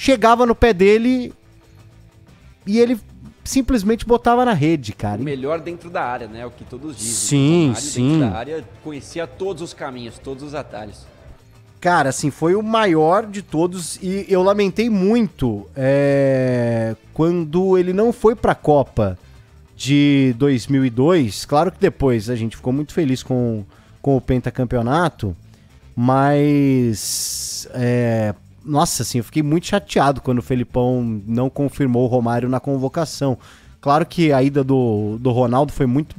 chegava no pé dele e ele simplesmente botava na rede, cara. O melhor dentro da área, né? O que todos dizem. Sim, então, área, sim. Dentro da área, conhecia todos os caminhos, todos os atalhos. Cara, assim, foi o maior de todos e eu lamentei muito é, quando ele não foi para a Copa de 2002. Claro que depois a gente ficou muito feliz com, com o pentacampeonato, mas é, nossa, assim, eu fiquei muito chateado quando o Felipão não confirmou o Romário na convocação. Claro que a ida do, do Ronaldo foi muito,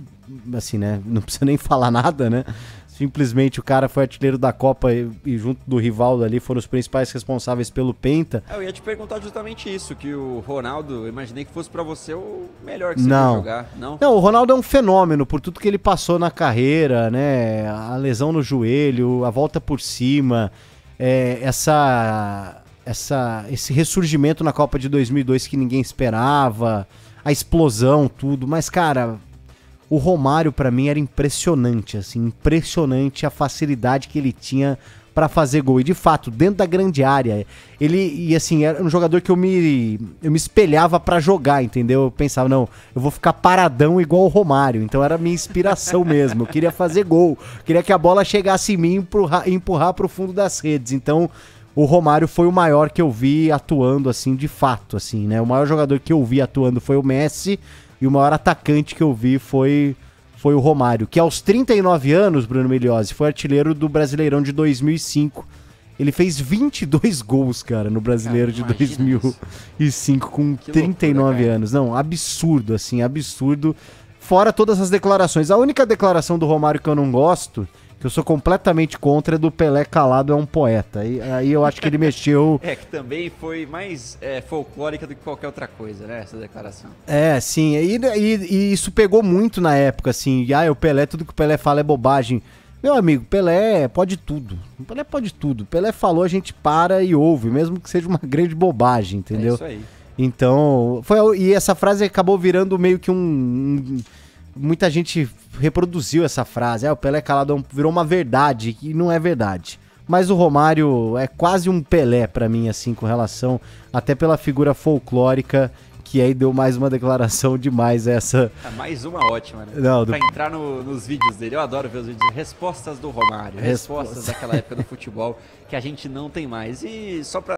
assim, né? Não precisa nem falar nada, né? Simplesmente o cara foi artilheiro da Copa e, e, junto do Rivaldo ali foram os principais responsáveis pelo Penta. É, eu ia te perguntar justamente isso, que o Ronaldo, imaginei que fosse para você o melhor que você não. jogar, não? Não, o Ronaldo é um fenômeno por tudo que ele passou na carreira, né? A lesão no joelho, a volta por cima, é, essa, essa, esse ressurgimento na Copa de 2002 que ninguém esperava, a explosão, tudo. Mas, cara, o Romário para mim era impressionante, assim, impressionante a facilidade que ele tinha para fazer gol. E de fato, dentro da grande área, ele e assim, era um jogador que eu me eu me espelhava para jogar, entendeu? Eu pensava, não, eu vou ficar paradão igual o Romário. Então era minha inspiração mesmo. Eu queria fazer gol, queria que a bola chegasse em mim e empurrar, empurrar pro fundo das redes. Então, o Romário foi o maior que eu vi atuando assim de fato, assim, né? O maior jogador que eu vi atuando foi o Messi e o maior atacante que eu vi foi foi o Romário, que aos 39 anos, Bruno Miliose, foi artilheiro do Brasileirão de 2005. Ele fez 22 gols, cara, no Brasileiro cara, de 2005 isso. com que 39 loucura, anos. Não, absurdo, assim, absurdo. Fora todas as declarações. A única declaração do Romário que eu não gosto que eu sou completamente contra, é do Pelé calado é um poeta. E, aí eu acho que ele mexeu. É, que também foi mais é, folclórica do que qualquer outra coisa, né? Essa declaração. É, sim. E, e, e isso pegou muito na época, assim. E, ah, o Pelé, tudo que o Pelé fala é bobagem. Meu amigo, Pelé pode tudo. Pelé pode tudo. Pelé falou, a gente para e ouve, mesmo que seja uma grande bobagem, entendeu? É isso aí. Então, foi, e essa frase acabou virando meio que um, um muita gente reproduziu essa frase. É, o Pelé calado virou uma verdade, e não é verdade. Mas o Romário é quase um Pelé para mim, assim, com relação até pela figura folclórica que aí deu mais uma declaração demais essa. Tá, mais uma ótima, né? Não, do... Pra entrar no, nos vídeos dele, eu adoro ver os vídeos. Respostas do Romário, respostas daquela época do futebol que a gente não tem mais. E só pra